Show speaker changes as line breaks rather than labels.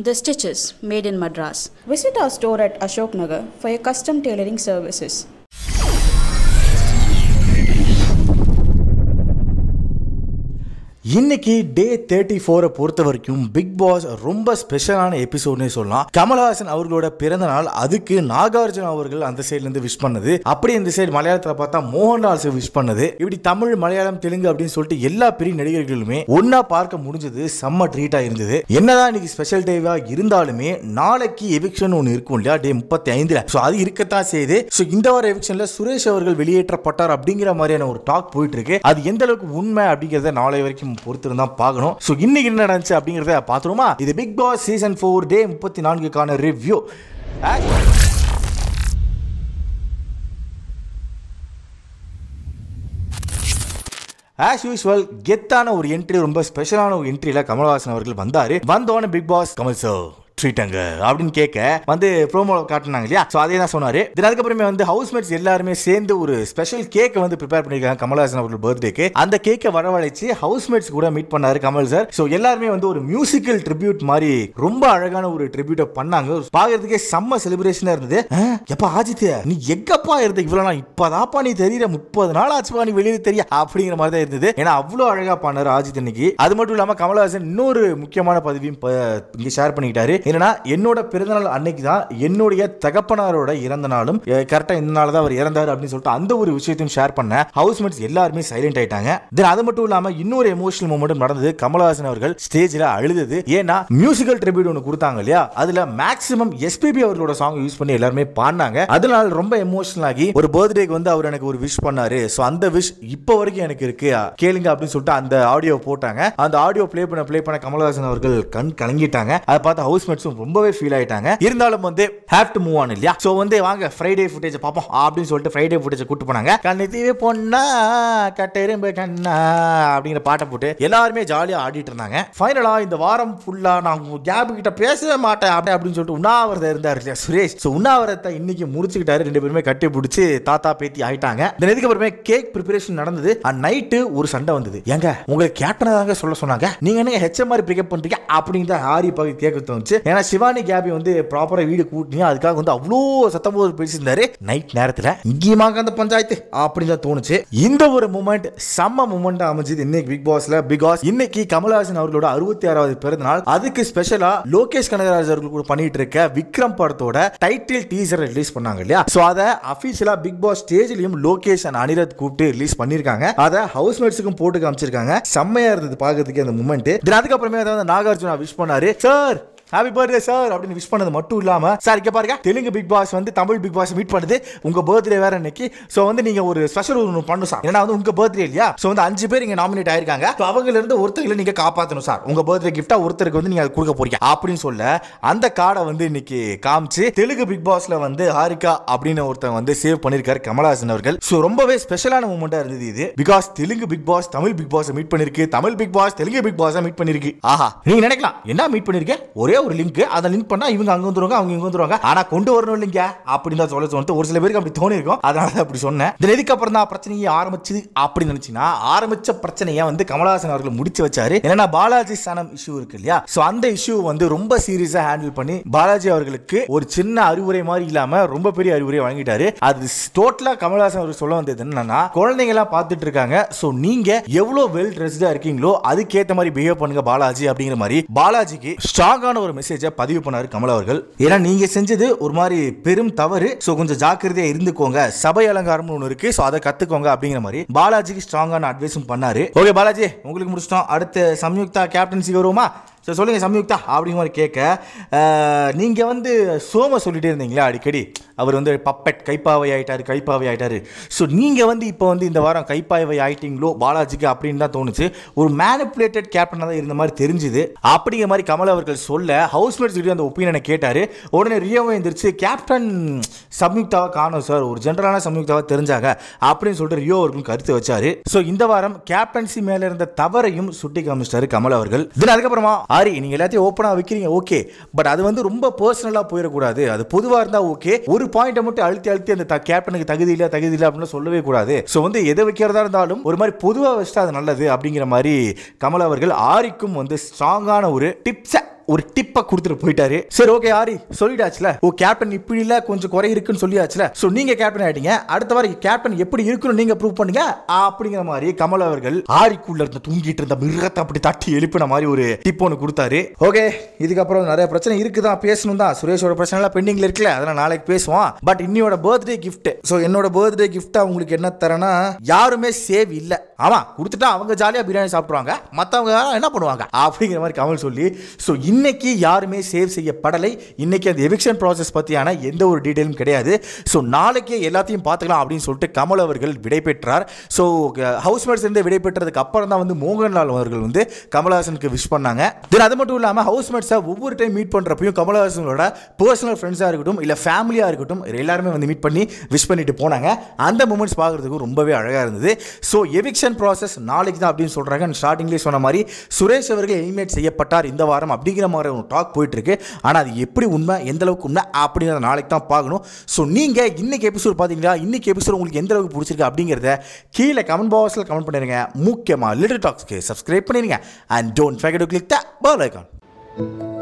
The Stitches, made in Madras. Visit our store at Ashok Nagar for your custom tailoring services. இன்னைக்கு டே thirty ஃபோரை பொறுத்த வரைக்கும் big pass ரொம்ப ஸ்பெஷலான எபிசோட்னே சொல்லலாம் கமல்ஹாசன் அவர்களோட பிறந்த நாள் அதுக்கு நாகார்ஜுன் அவர்கள் அந்த சைட்லேருந்து விஷ் பண்ணது அப்படி இந்த சைடு மலையாளத்தில் பார்த்தா மோகன்லால் விஷ் பண்ணது இப்படி தமிழ் மலையாளம் தெலுங்கு அப்படின்னு சொல்லிட்டு எல்லா பெரிய நடிகர்களுமே ஒன்னா பார்க்க முடிஞ்சது செம்ம ட்ரீட்டாக இருந்தது என்னதான் இன்னைக்கு ஸ்பெஷல் டேவா இருந்தாலுமே நாளைக்கு எவிக்ஷன் ஒன்று இருக்கும் இல்லையா டே முப்பத்தி ஐந்துல ஸோ அது இருக்கத்தான் செய்யுது ஸோ இந்த வார எவிக்ஷன்ல சுரேஷ் அவர்கள் வெளியேற்றப்பட்டார் அப்படிங்கிற மாதிரியான ஒரு டாக் போயிட்டு இருக்கு அது எந்த அளவுக்கு உண்மை அப்படிங்கிறத நாளை வரைக்கும் பொறுத்திருந்தா பார்க்கணும் ஸோ இன்னைக்கு என்ன நடந்துச்சு அப்படிங்கிறத பார்த்துருமா இது big boss season four day முப்பத்தி நான்குக்கான ரிவ்யூ ஆஸ் யூஸ்வல் கெத்தான ஒரு என்ட்ரி ரொம்ப ஸ்பெஷலான ஒரு என்ட்ரியில் கமல்ஹாசன் அவர்கள் வந்தார் வந்தோடனே பிக் பாஸ் கமல் சார் ட்ரீட்டாங்க அப்படின்னு கேட்க வந்து ப்ரோமோ காட்டினாங்க இல்லையா ஸோ அதே தான் சொன்னார் தென் அதுக்கப்புறமே வந்து ஹவுஸ் மேட்ஸ் எல்லாருமே சேர்ந்து ஒரு ஸ்பெஷல் கேக் வந்து ப்ரிப்பேர் பண்ணியிருக்காங்க கமல்ஹாசன் அவர்கள் பர்த்டேக்கு அந்த கேக்கை வரவழைச்சு மேட்ஸ் கூட மீட் பண்ணார் கமல் சார் ஸோ எல்லாருமே வந்து ஒரு மியூசிக்கல் ட்ரிபியூட் மாதிரி ரொம்ப அழகான ஒரு ட்ரிபியூட்டை பண்ணாங்க பார்க்கறதுக்கே செம்ம செலிப்ரேஷனாக இருந்தது எப்பா ஆஜித்ய நீ எங்கப்பா இருந்த இவ்வளவு நாள் இப்பதாப்பா நீ தெரியற முப்பது நாள் ஆச்சுப்பா நீ வெளியே தெரிய அப்படிங்கிற மாதிரி தான் இருந்தது ஏன்னா அவ்வளோ அழகாக பண்ணாரு ஆஜித் இன்னைக்கு அது மட்டும் இல்லாமல் கமலஹாசன் இன்னொரு முக்கியமான பதவியும் இங்கே ஷேர் பண்ணிக்கிட்டாரு ஏன்னா என்னோட பிறந்தநாள் அன்னைக்கு தான் என்னுடைய தகப்பனாரோட இறந்த நாளும் கரெக்டாக இந்த நாள் தான் அவர் இறந்தார் அப்படின்னு சொல்லிட்டு அந்த ஒரு விஷயத்தையும் ஷேர் பண்ண ஹவுஸ்மேட்ஸ் எல்லாருமே சைலண்ட் ஆயிட்டாங்க தென் அது மட்டும் இல்லாமல் இன்னொரு எமோஷனல் மூமெண்ட் நடந்தது கமலஹாசன் அவர்கள் ஸ்டேஜில் அழுதது ஏன்னா மியூசிக்கல் ட்ரிபியூட் ஒன்று கொடுத்தாங்க இல்லையா அதில் மேக்ஸிமம் எஸ்பிபி அவர்களோட சாங் யூஸ் பண்ணி எல்லாருமே பாடினாங்க அதனால ரொம்ப எமோஷனல் ஆகி ஒரு பர்த்டேக்கு வந்து அவர் எனக்கு ஒரு விஷ் பண்ணாரு ஸோ அந்த விஷ் இப்போ வரைக்கும் எனக்கு இருக்கு கேளுங்க அப்படின்னு சொல்லிட்டு அந்த ஆடியோ போட்டாங்க அந்த ஆடியோ பிளே பண்ண பிளே பண்ண கமலஹாசன் அவர்கள் கண் கலங்கிட்டாங்க அதை பார்த்து ஹவுஸ்மேட் மெட்ஸும் ரொம்பவே ஃபீல் ஆயிட்டாங்க இருந்தாலும் வந்து ஹேவ் டு மூவ் ஆன் இல்லையா ஸோ வந்து வாங்க ஃப்ரைடே ஃபுட்டேஜ் பார்ப்போம் அப்படின்னு சொல்லிட்டு ஃப்ரைடே ஃபுட்டேஜ் கூட்டு போனாங்க கண்ணித்தீவே பொண்ணா கட்டெரும்பு கண்ணா அப்படிங்கிற பாட்டை போட்டு எல்லாருமே ஜாலியாக ஆடிட்டு இருந்தாங்க ஃபைனலாக இந்த வாரம் ஃபுல்லாக நான் கேபு கிட்ட பேசவே மாட்டேன் அப்படி அப்படின்னு சொல்லிட்டு உண்ணாவிரதம் இருந்தார் இல்லையா சுரேஷ் ஸோ உண்ணாவிரத்தை இன்னைக்கு முடிச்சுக்கிட்டாரு ரெண்டு பேருமே கட்டி பிடிச்சி தாத்தா பேத்தி ஆயிட்டாங்க தென் அப்புறமே கேக் ப்ரிப்பரேஷன் நடந்தது அண்ட் நைட்டு ஒரு சண்டை வந்தது ஏங்க உங்களுக்கு கேப்டனாக சொல்ல சொன்னாங்க நீங்க என்ன ஹெச்எம் மாதிரி பிக்கப் பண்ணுறீங்க அப்படின்னு தான் ஆரி பகுதி கேட்க தோணுச்சு ஏன்னா சிவானி கேபி வந்து ப்ராப்பராக வீடு கூட்டியும் அதுக்காக வந்து அவ்வளோ சத்தம் போது பேசியிருந்தாரு நைட் நேரத்தில் இங்கேயுமாக அந்த பஞ்சாயத்து அப்படின்னு தான் தோணுச்சு இந்த ஒரு மூமெண்ட் செம்ம மூமெண்ட் அமைஞ்சது இன்னைக்கு பிக் பாஸ்ல பிகாஸ் இன்னைக்கு கமல்ஹாசன் அவர்களோட அறுபத்தி ஆறாவது பிறந்தநாள் அதுக்கு ஸ்பெஷலா லோகேஷ் கனகராஜ் அவர்கள் கூட பண்ணிட்டு இருக்க விக்ரம் படத்தோட டைட்டில் டீசர் ரிலீஸ் பண்ணாங்க இல்லையா சோ அத அபிஷியலா பிக் பாஸ் ஸ்டேஜ்லயும் லோகேஷ் அண்ட் அனிரத் கூப்பிட்டு ரிலீஸ் பண்ணிருக்காங்க அத ஹவுஸ் மேட்ஸுக்கும் போட்டு காமிச்சிருக்காங்க செம்மையா இருந்தது பாக்குறதுக்கு அந்த மூமெண்ட் அதுக்கப்புறமே வந்து நாகார்ஜுனா விஷ் பண்ணாரு சார் ஹாப்பி பர்த்டே சார் அப்படின்னு விஷ் பண்ணது மட்டும் இல்லாமல் சார் இங்கே பாருங்க தெலுங்கு பிக் பாஸ் வந்து தமிழ் பிக் பாஸ் மீட் பண்ணுது உங்கள் பர்த்டே வேற இன்னைக்கு ஸோ வந்து நீங்கள் ஒரு ஸ்பெஷல் ஒன்று பண்ணும் சார் ஏன்னா வந்து உங்கள் பர்த்டே இல்லையா ஸோ வந்து அஞ்சு பேர் இங்கே நாமினேட் ஆயிருக்காங்க ஸோ இருந்து ஒருத்தர்களை நீங்கள் காப்பாற்றணும் சார் உங்கள் பர்த்டே கிஃப்டாக ஒருத்தருக்கு வந்து நீங்கள் அதை கொடுக்க போறீங்க அப்படின்னு சொல்ல அந்த கார்டை வந்து இன்னைக்கு காமிச்சு தெலுங்கு பிக் பாஸில் வந்து ஹாரிகா அப்படின்னு ஒருத்தன் வந்து சேவ் பண்ணியிருக்காரு கமலஹாசன் அவர்கள் ஸோ ரொம்பவே ஸ்பெஷலான மூமெண்ட்டாக இருந்தது இது because Telugu big boss Tamil big பாஸை மீட் பண்ணிருக்கு Tamil big boss Telugu big பாஸை மீட் பண்ணிருக்கு ஆஹா நீங்கள் நினைக்கலாம் என்ன மீட் பண்ணிருக்கேன் ஒரே ஒரே ஒரு லிங்க் அதை லிங்க் பண்ணா இவங்க அங்க வந்துருவாங்க அவங்க இங்க வந்துருவாங்க ஆனா கொண்டு வரணும் இல்லைங்க அப்படின்னு தான் சொல்ல சொல்லிட்டு ஒரு சில பேருக்கு அப்படி தோணி இருக்கும் அதனால அப்படி சொன்னேன் இதுக்கு அப்புறம் தான் பிரச்சனையை ஆரம்பிச்சு அப்படின்னு நினைச்சுனா ஆரம்பிச்ச பிரச்சனையை வந்து கமலஹாசன் அவர்கள் முடிச்சு வச்சாரு என்னன்னா பாலாஜி சனம் இஷ்யூ இருக்கு இல்லையா சோ அந்த இஷ்யூ வந்து ரொம்ப சீரியஸா ஹேண்டில் பண்ணி பாலாஜி அவர்களுக்கு ஒரு சின்ன அறிவுரை மாதிரி இல்லாம ரொம்ப பெரிய அறிவுரை வாங்கிட்டாரு அது டோட்டலா கமலஹாசன் அவர்கள் சொல்ல வந்தது என்னன்னா குழந்தைங்க எல்லாம் பார்த்துட்டு இருக்காங்க சோ நீங்க எவ்வளவு வெல் ட்ரெஸ்டா இருக்கீங்களோ அதுக்கேத்த மாதிரி பிஹேவ் பண்ணுங்க பாலாஜி அப்படிங்கிற மாதிரி பாலாஜிக்கு ஸ்ட்ராங்கான ஒரு மெசேஜை பதிவு பண்ணார் கமல் அவர்கள் ஏன்னா நீங்க செஞ்சது ஒரு மாதிரி பெரும் தவறு ஸோ கொஞ்சம் ஜாக்கிரதையாக இருந்துக்கோங்க சபை அலங்காரம் ஒன்று இருக்கு ஸோ அதை கத்துக்கோங்க அப்படிங்கிற மாதிரி பாலாஜிக்கு ஸ்ட்ராங்கான அட்வைஸும் பண்ணாரு ஓகே பாலாஜி உங்களுக்கு முடிச்சிட்டோம் அடுத்த சம்யுக்தா கேப்டன்சி வருவோமா சரி சொல்லுங்கள் சம்யுக்தா அப்படிங்கிற மாதிரி கேட்க நீங்கள் வந்து சோம சொல்லிகிட்டே இருந்தீங்களா அடிக்கடி அவர் வந்து பப்பெட் கைப்பாவை ஆகிட்டார் கைப்பாவை ஆகிட்டார் ஸோ நீங்கள் வந்து இப்போ வந்து இந்த வாரம் கைப்பாவை ஆகிட்டீங்களோ பாலாஜிக்கு அப்படின்னு தான் தோணுச்சு ஒரு மேனிப்புலேட்டட் கேப்டனாக தான் இருந்த மாதிரி தெரிஞ்சுது அப்படிங்கிற மாதிரி கமல் அவர்கள் சொல்ல ஹவுஸ்மேட்ஸ் கிட்டே அந்த ஒப்பீனியனை கேட்டார் உடனே ரியோவும் எழுந்திரிச்சு கேப்டன் சம்யுக்தாவை காணும் சார் ஒரு ஜென்ரலான சம்யுக்தாவாக தெரிஞ்சாங்க அப்படின்னு சொல்லிட்டு ரியோ அவர்களும் கருத்து வச்சார் ஸோ இந்த வாரம் கேப்டன்சி மேலே இருந்த தவறையும் சுட்டி காமிச்சிட்டாரு கமல் அவர்கள் அதுக்கப்புறமா சாரி நீங்கள் எல்லாத்தையும் ஓப்பனாக வைக்கிறீங்க ஓகே பட் அது வந்து ரொம்ப பர்சனலாக போயிடக்கூடாது அது பொதுவாக இருந்தால் ஓகே ஒரு பாயிண்ட்டை மட்டும் அழுத்தி அழுத்தி அந்த கேப்டனுக்கு தகுதி இல்லை தகுதி இல்லை அப்படின்னு சொல்லவே கூடாது ஸோ வந்து எதை வைக்கிறதா இருந்தாலும் ஒரு மாதிரி பொதுவாக வச்சுட்டா அது நல்லது அப்படிங்கிற மாதிரி கமல் அவர்கள் ஆரிக்கும் வந்து ஸ்ட்ராங்கான ஒரு டிப்ஸை ஒரு டிப்ப கொடுத்துட்டு போயிட்டாரு சரி ஓகே ஆரி சொல்லிட்டாச்சுல ஓ கேப்டன் இப்படி இல்ல கொஞ்சம் குறை இருக்குன்னு சொல்லியாச்சுல ஸோ நீங்க கேப்டன் ஆயிட்டீங்க அடுத்த வாரம் கேப்டன் எப்படி இருக்குன்னு நீங்க ப்ரூவ் பண்ணுங்க அப்படிங்கிற மாதிரி கமல் அவர்கள் ஆரிக்குள்ள இருந்து தூங்கிட்டு இருந்த மிருகத்தை அப்படி தட்டி எழுப்பின மாதிரி ஒரு டிப் ஒன்று கொடுத்தாரு ஓகே இதுக்கப்புறம் நிறைய பிரச்சனை இருக்குதான் பேசணும் தான் சுரேஷோட பிரச்சனை எல்லாம் பெண்டிங்ல இருக்குல்ல அதெல்லாம் நாளைக்கு பேசுவோம் பட் இன்னியோட பர்த்டே கிஃப்ட் ஸோ என்னோட பர்த்டே கிஃப்ட் உங்களுக்கு என்ன தரேன்னா யாருமே சேவ் இல்லை ஆமா கொடுத்துட்டா அவங்க ஜாலியாக பிரியாணி சாப்பிடுவாங்க மற்றவங்க என்ன பண்ணுவாங்க அப்படிங்கிற மாதிரி கமல் சொல்லி ஸோ இன்னைக்கு யாருமே சேவ் செய்யப்படலை இன்னைக்கு அந்த எவிக்ஷன் ப்ராசஸ் பற்றியான எந்த ஒரு டீட்டெயிலும் கிடையாது ஸோ நாளைக்கே எல்லாத்தையும் பார்த்துக்கலாம் அப்படின்னு சொல்லிட்டு கமல் அவர்கள் விடைபெற்றார் ஸோ மேட்ஸ் இருந்து விடைபெற்றதுக்கு அப்புறம் தான் வந்து மோகன்லால் அவர்கள் வந்து கமல்ஹாசனுக்கு விஷ் பண்ணாங்க தென் அது மட்டும் இல்லாமல் ஹவுஸ்மேட்ஸை ஒவ்வொரு டைம் மீட் பண்ணுறப்பையும் கமல்ஹாசனோட பர்சனல் ஃப்ரெண்ட்ஸாக இருக்கட்டும் இல்லை ஃபேமிலியாக இருக்கட்டும் எல்லாருமே வந்து மீட் பண்ணி விஷ் பண்ணிட்டு போனாங்க அந்த மூமெண்ட்ஸ் பார்க்குறதுக்கு ரொம்பவே அழகாக இருந்தது ஸோ எவிக்ஷன் செலெக்ஷன் ப்ராசஸ் நாளைக்கு தான் அப்படின்னு சொல்கிறாங்க அண்ட் ஸ்டார்டிங்லேயே சொன்ன மாதிரி சுரேஷ் அவர்கள் எலிமினேட் செய்யப்பட்டார் இந்த வாரம் அப்படிங்கிற மாதிரி ஒரு டாக் போயிட்டுருக்கு ஆனால் அது எப்படி உண்மை எந்த அளவுக்கு உண்மை அப்படிங்கிறத நாளைக்கு தான் பார்க்கணும் ஸோ நீங்கள் இன்றைக்கி எபிசோட் பார்த்தீங்களா இன்றைக்கி எபிசோட் உங்களுக்கு எந்த அளவுக்கு பிடிச்சிருக்கு அப்படிங்கிறத கீழே கமெண்ட் பாக்ஸில் கமெண்ட் பண்ணிடுங்க முக்கியமாக லிட்டில் டாக்ஸ்க்கு சப்ஸ்கிரைப் பண்ணிடுங்க and don't forget click the bell icon